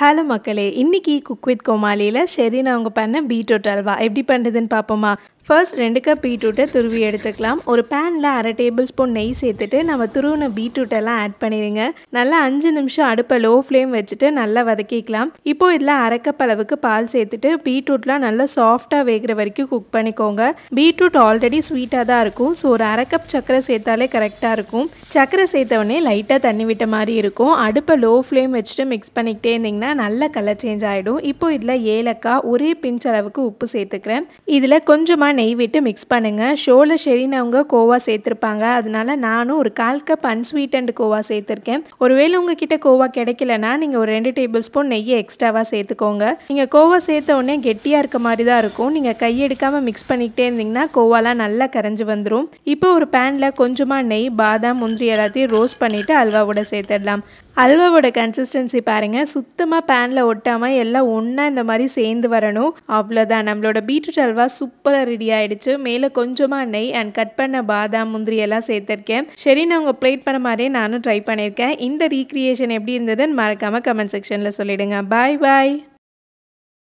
hello மக்களே இன்றைக்கி cook with கோமாலியில் ஷெரீனா அவங்க பண்ண பீட்ரூட் அல்வா எப்படி பண்ணுறதுன்னு பார்ப்போமா ஃபர்ஸ்ட் ரெண்டு கப் பீட்ரூட்டை துருவி எடுத்துக்கலாம் ஒரு பேனில் அரை டேபிள் ஸ்பூன் நெய் சேர்த்துட்டு நம்ம துருவின பீட்ரூட்டெல்லாம் ஆட் பண்ணிடுங்க நல்லா அஞ்சு நிமிஷம் அடுப்பை லோ ஃப்ளேம் வச்சுட்டு நல்லா வதக்கிக்கலாம் இப்போ இதில் அரை கப் அளவுக்கு பால் சேர்த்துட்டு பீட்ரூட்லாம் நல்லா சாஃப்டாக வேகிற வரைக்கும் குக் பண்ணிக்கோங்க பீட்ரூட் ஆல்ரெடி ஸ்வீட்டாக தான் இருக்கும் ஸோ ஒரு அரை கப் சர்க்கரை சேர்த்தாலே கரெக்டாக இருக்கும் சர்க்கரை சேர்த்தவொடனே லைட்டாக தண்ணி விட்ட மாதிரி இருக்கும் அடுப்பை லோ ஃப்ளேம் வச்சுட்டு மிக்ஸ் பண்ணிக்கிட்டே இருந்திங்கன்னா நல்ல கலர் சேஞ்ச் ஆகிடும் இப்போ இதில் ஏலக்காய் ஒரே பிஞ்ச் அளவுக்கு உப்பு சேர்த்துக்கிறேன் இதில் கொஞ்சமாக நெய் விட்டு மிக்ஸ் பண்ணுங்கள் ஷோவில் அவங்க கோவா சேர்த்துருப்பாங்க அதனால நானும் ஒரு கால் கப் அண்ட் கோவா சேர்த்துருக்கேன் ஒருவேளை உங்ககிட்ட கோவா கிடைக்கலனா நீங்கள் ஒரு ரெண்டு டேபிள் ஸ்பூன் நெய்யை எக்ஸ்ட்ராவாக சேர்த்துக்கோங்க நீங்கள் கோவா சேர்த்த உடனே கெட்டியாக இருக்க மாதிரி தான் இருக்கும் நீங்கள் கையெடுக்காமல் மிக்ஸ் பண்ணிக்கிட்டே இருந்தீங்கன்னா கோவாலாம் நல்லா கரைஞ்சி வந்துடும் இப்போ ஒரு பேனில் கொஞ்சமாக நெய் பாதாம் முந்திரி எல்லாத்தையும் ரோஸ்ட் பண்ணிவிட்டு அல்வாவோட சேர்த்துடலாம் அல்வாவோட கன்சிஸ்டன்சி பாருங்கள் சுத்தமாக பேனில் ஒட்டாமல் எல்லாம் ஒன்றா இந்த மாதிரி சேர்ந்து வரணும் அவ்வளோதான் நம்மளோட பீட்ரூட் அல்வா சூப்பராக ரெடி ரெடி ஆகிடுச்சு மேலே கொஞ்சமாக நெய் அண்ட் கட் பண்ண பாதாம் முந்திரி எல்லாம் சேர்த்துருக்கேன் நான் அவங்க பிளேட் பண்ண மாதிரியே நானும் ட்ரை பண்ணியிருக்கேன் இந்த ரீக்ரியேஷன் எப்படி இருந்ததுன்னு மறக்காமல் கமெண்ட் செக்ஷனில் சொல்லிவிடுங்க பாய் பாய்